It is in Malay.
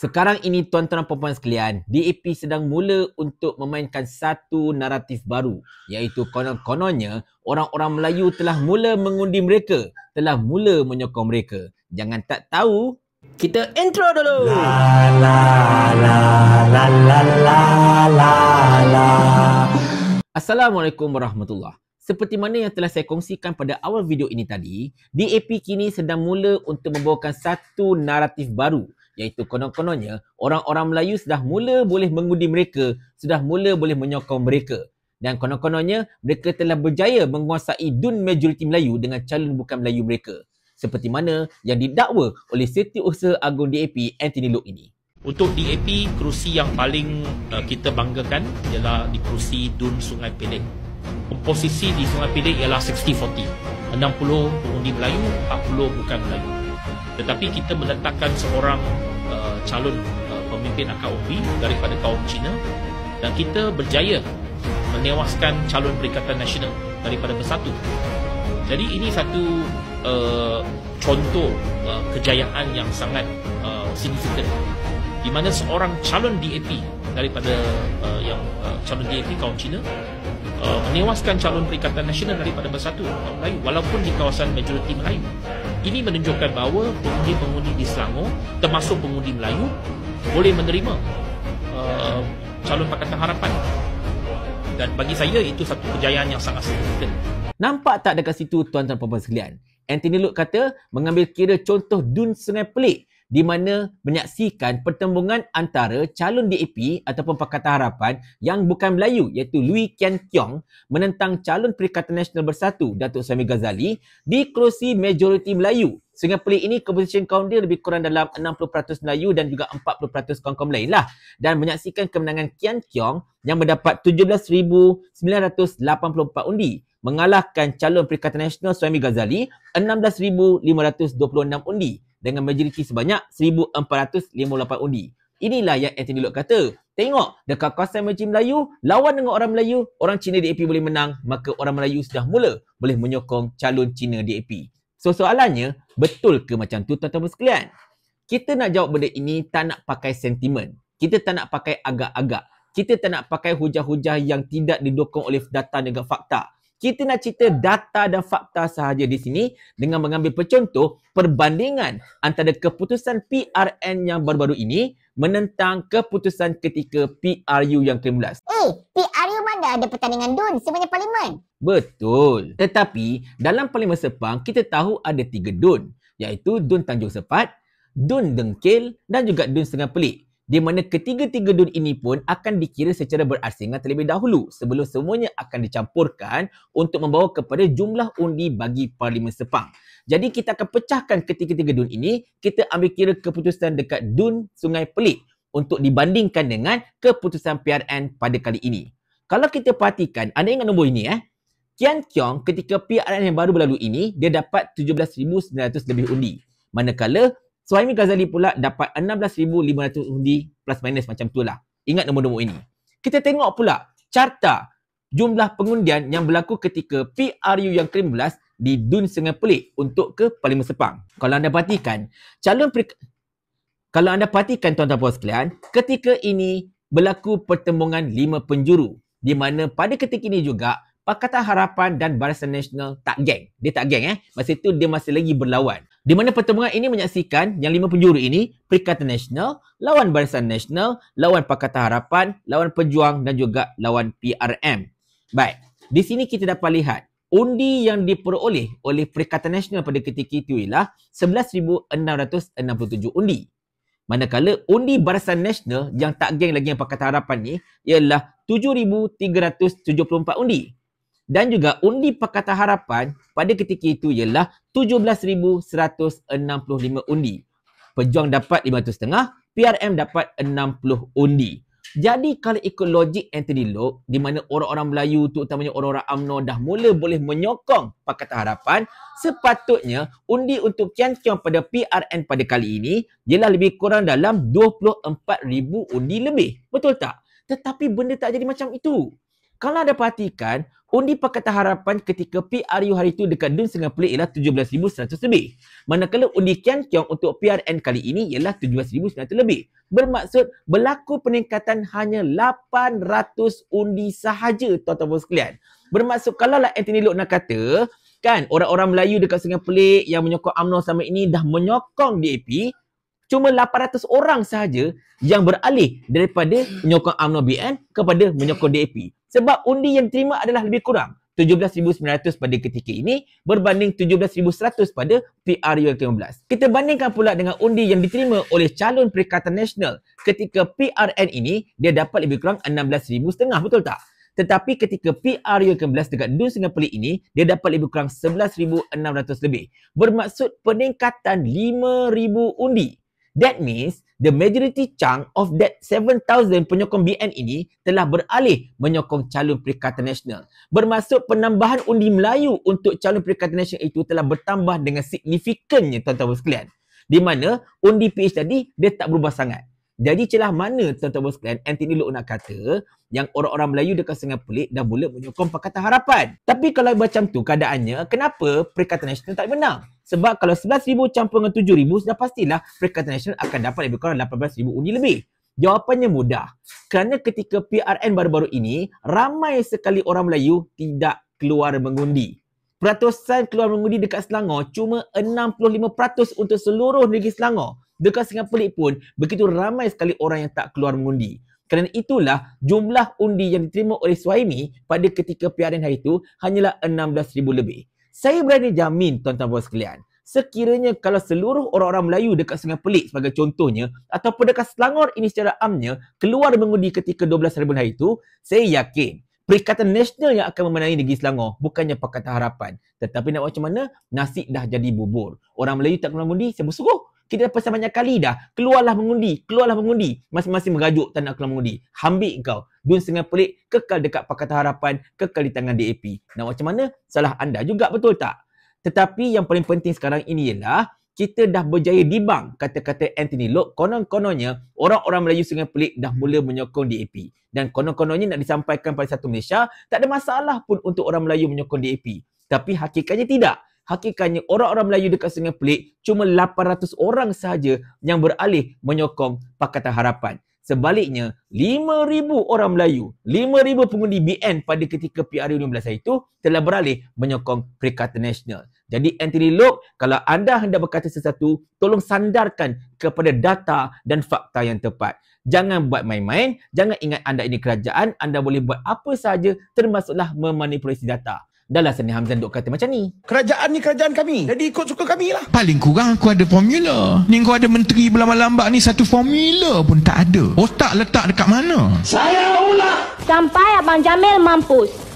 Sekarang ini tuan-tuan dan puan-puan sekalian, DAP sedang mula untuk memainkan satu naratif baru iaitu konon-kononnya orang-orang Melayu telah mula mengundi mereka, telah mula menyokong mereka. Jangan tak tahu, kita intro dulu. La la la la la la la. Assalamualaikum warahmatullahi seperti mana yang telah saya kongsikan pada awal video ini tadi, DAP kini sedang mula untuk membawakan satu naratif baru iaitu konon-kononnya orang-orang Melayu sudah mula boleh mengundi mereka, sudah mula boleh menyokong mereka. Dan konon-kononnya mereka telah berjaya menguasai dun majoriti Melayu dengan calon bukan Melayu mereka. Seperti mana yang didakwa oleh Setiausaha Agung DAP Anthony Luke ini. Untuk DAP, kerusi yang paling uh, kita banggakan ialah di kerusi Dun Sungai Pilih. Komposisi di Sungai Pilih ialah 60-40. 60 pengundi Melayu, 40 bukan Melayu. Tetapi kita meletakkan seorang Uh, calon uh, pemimpin AKOP daripada kaum Cina dan kita berjaya menewaskan calon Perikatan Nasional daripada Bersatu. Jadi ini satu uh, contoh uh, kejayaan yang sangat uh, signifikan di mana seorang calon DAP daripada uh, yang uh, calon DAP kaum Cina uh, menewaskan calon Perikatan Nasional daripada Bersatu kaum Melayu walaupun di kawasan majoriti Melayu. Ini menunjukkan bahawa pengundi-pengundi di Selangor termasuk pengundi Melayu boleh menerima uh, calon Pakatan Harapan. Dan bagi saya itu satu kejayaan yang sangat signifikan. Nampak tak dekat situ tuan-tuan dan puan sekalian? Anthony Lut kata mengambil kira contoh Dun Sungai Pelik di mana menyaksikan pertembungan antara calon DAP ataupun Pakatan Harapan yang bukan Melayu iaitu Louis Kian Kiong menentang calon Perikatan Nasional Bersatu Datuk Sami Ghazali di kerusi majoriti Melayu. Sehingga pelik ini composition count dia lebih kurang dalam 60% Melayu dan juga 40% kaum-kaum lain lah. Dan menyaksikan kemenangan Kian Kiong yang mendapat 17,984 undi mengalahkan calon Perikatan Nasional Suami Ghazali 16,526 undi dengan majoriti sebanyak 1,458 undi. Inilah yang Anthony Lok kata. Tengok, dekat kawasan Majlis Melayu lawan dengan orang Melayu, orang Cina DAP boleh menang, maka orang Melayu sudah mula boleh menyokong calon Cina DAP. So, soalannya, betul ke macam tu tuan-tuan sekalian? Kita nak jawab benda ini tak nak pakai sentimen. Kita tak nak pakai agak-agak. Kita tak nak pakai hujah-hujah yang tidak didukung oleh data dan fakta. Kita nak cerita data dan fakta sahaja di sini dengan mengambil percontoh perbandingan antara keputusan PRN yang baru-baru ini menentang keputusan ketika PRU yang ke-15. Eh, PRU mana ada pertandingan DUN? Semuanya parlimen. Betul. Tetapi dalam parlimen Sepang, kita tahu ada tiga DUN iaitu DUN Tanjung Sepat, DUN Dengkil dan juga DUN Sengah Pelik di mana ketiga-tiga dun ini pun akan dikira secara berasingan terlebih dahulu sebelum semuanya akan dicampurkan untuk membawa kepada jumlah undi bagi Parlimen Sepang. Jadi kita akan pecahkan ketiga-tiga dun ini, kita ambil kira keputusan dekat dun Sungai Pelik untuk dibandingkan dengan keputusan PRN pada kali ini. Kalau kita perhatikan, anda ingat nombor ini eh, Kian Kiong ketika PRN yang baru berlalu ini, dia dapat 17,900 lebih undi. Manakala Suhaimi Ghazali pula dapat 16,500 undi plus minus macam tu lah. Ingat nombor-nombor ini. Kita tengok pula carta jumlah pengundian yang berlaku ketika PRU yang ke-15 di Dun Sungai Pelik untuk ke Parlimen Sepang. Kalau anda perhatikan, calon per... kalau anda perhatikan tuan-tuan puan sekalian, ketika ini berlaku pertembungan lima penjuru di mana pada ketika ini juga Pakatan Harapan dan Barisan Nasional tak geng. Dia tak geng eh. Masa itu dia masih lagi berlawan. Di mana pertemuan ini menyaksikan yang lima penjuru ini, Perikatan Nasional, lawan Barisan Nasional, lawan Pakatan Harapan, lawan Pejuang dan juga lawan PRM. Baik, di sini kita dapat lihat undi yang diperoleh oleh Perikatan Nasional pada ketika itu ialah 11,667 undi. Manakala undi Barisan Nasional yang tak geng lagi yang Pakatan Harapan ni ialah 7,374 undi dan juga undi Pakatan Harapan pada ketika itu ialah 17,165 undi. Pejuang dapat 500 setengah, PRM dapat 60 undi. Jadi kalau ikut logik Anthony Lok, di mana orang-orang Melayu tu, terutamanya orang-orang UMNO dah mula boleh menyokong Pakatan Harapan, sepatutnya undi untuk Kian Kiong pada PRN pada kali ini ialah lebih kurang dalam 24,000 undi lebih. Betul tak? Tetapi benda tak jadi macam itu. Kalau anda perhatikan, undi Pakatan Harapan ketika PRU hari itu dekat Dun Sungai Pelik ialah 17,100 lebih. Manakala undi Kian Kiong untuk PRN kali ini ialah 17,900 lebih. Bermaksud berlaku peningkatan hanya 800 undi sahaja tuan-tuan puan sekalian. Bermaksud kalaulah Anthony Lok nak kata, kan orang-orang Melayu dekat Sungai Pelik yang menyokong UMNO sama ini dah menyokong DAP, cuma 800 orang sahaja yang beralih daripada menyokong UMNO BN kepada menyokong DAP sebab undi yang diterima adalah lebih kurang 17,900 pada ketika ini berbanding 17,100 pada PRU yang ke-15. Kita bandingkan pula dengan undi yang diterima oleh calon Perikatan Nasional ketika PRN ini dia dapat lebih kurang 16,500 setengah betul tak? Tetapi ketika pru yang ke-11 dekat Dun Sungai Pelik ini, dia dapat lebih kurang 11,600 lebih. Bermaksud peningkatan 5,000 undi. That means the majority chunk of that 7,000 penyokong BN ini telah beralih menyokong calon Perikatan Nasional. Bermaksud penambahan undi Melayu untuk calon Perikatan Nasional itu telah bertambah dengan signifikannya tuan-tuan sekalian. Di mana undi PH tadi dia tak berubah sangat. Jadi celah mana tuan-tuan sekalian Anthony Luke nak kata yang orang-orang Melayu dekat Sungai Pelik dah mula menyokong Pakatan Harapan. Tapi kalau macam tu keadaannya, kenapa Perikatan Nasional tak menang? Sebab kalau 11,000 campur dengan 7,000, sudah pastilah Perikatan Nasional akan dapat lebih kurang 18,000 undi lebih. Jawapannya mudah. Kerana ketika PRN baru-baru ini, ramai sekali orang Melayu tidak keluar mengundi. Peratusan keluar mengundi dekat Selangor cuma 65% untuk seluruh negeri Selangor. Dekat Singapura pun begitu ramai sekali orang yang tak keluar mengundi. Kerana itulah jumlah undi yang diterima oleh Suhaimi pada ketika PRN hari itu hanyalah 16,000 lebih. Saya berani jamin tuan-tuan puan sekalian, sekiranya kalau seluruh orang-orang Melayu dekat Sungai Pelik sebagai contohnya ataupun dekat Selangor ini secara amnya keluar mengundi ketika 12,000 hari itu, saya yakin Perikatan Nasional yang akan memenangi negeri Selangor bukannya Pakatan Harapan. Tetapi nak macam mana? Nasi dah jadi bubur. Orang Melayu tak kena mengundi, saya bersungguh kita dah pesan banyak kali dah. Keluarlah mengundi. Keluarlah mengundi. Masing-masing mengajuk tak nak keluar mengundi. Hambik kau. Dun setengah pelik. Kekal dekat Pakatan Harapan. Kekal di tangan DAP. Nak macam mana? Salah anda juga betul tak? Tetapi yang paling penting sekarang ini ialah kita dah berjaya dibang kata-kata Anthony Lok konon-kononnya orang-orang Melayu Sungai Pelik dah mula menyokong DAP dan konon-kononnya nak disampaikan pada satu Malaysia tak ada masalah pun untuk orang Melayu menyokong DAP tapi hakikatnya tidak hakikatnya orang-orang Melayu dekat Sungai Pelik cuma 800 orang sahaja yang beralih menyokong Pakatan Harapan. Sebaliknya, 5,000 orang Melayu, 5,000 pengundi BN pada ketika PRU 15 itu telah beralih menyokong Perikatan Nasional. Jadi Anthony Lok, kalau anda hendak berkata sesuatu, tolong sandarkan kepada data dan fakta yang tepat. Jangan buat main-main, jangan ingat anda ini kerajaan, anda boleh buat apa sahaja termasuklah memanipulasi data. Dahlah sana Hamzan duk kata macam ni. Kerajaan ni kerajaan kami. Jadi ikut suka kami lah. Paling kurang aku ada formula. Ni kau ada menteri berlambat-lambat ni satu formula pun tak ada. Otak letak dekat mana? Saya ulang. Sampai Abang Jamil mampus.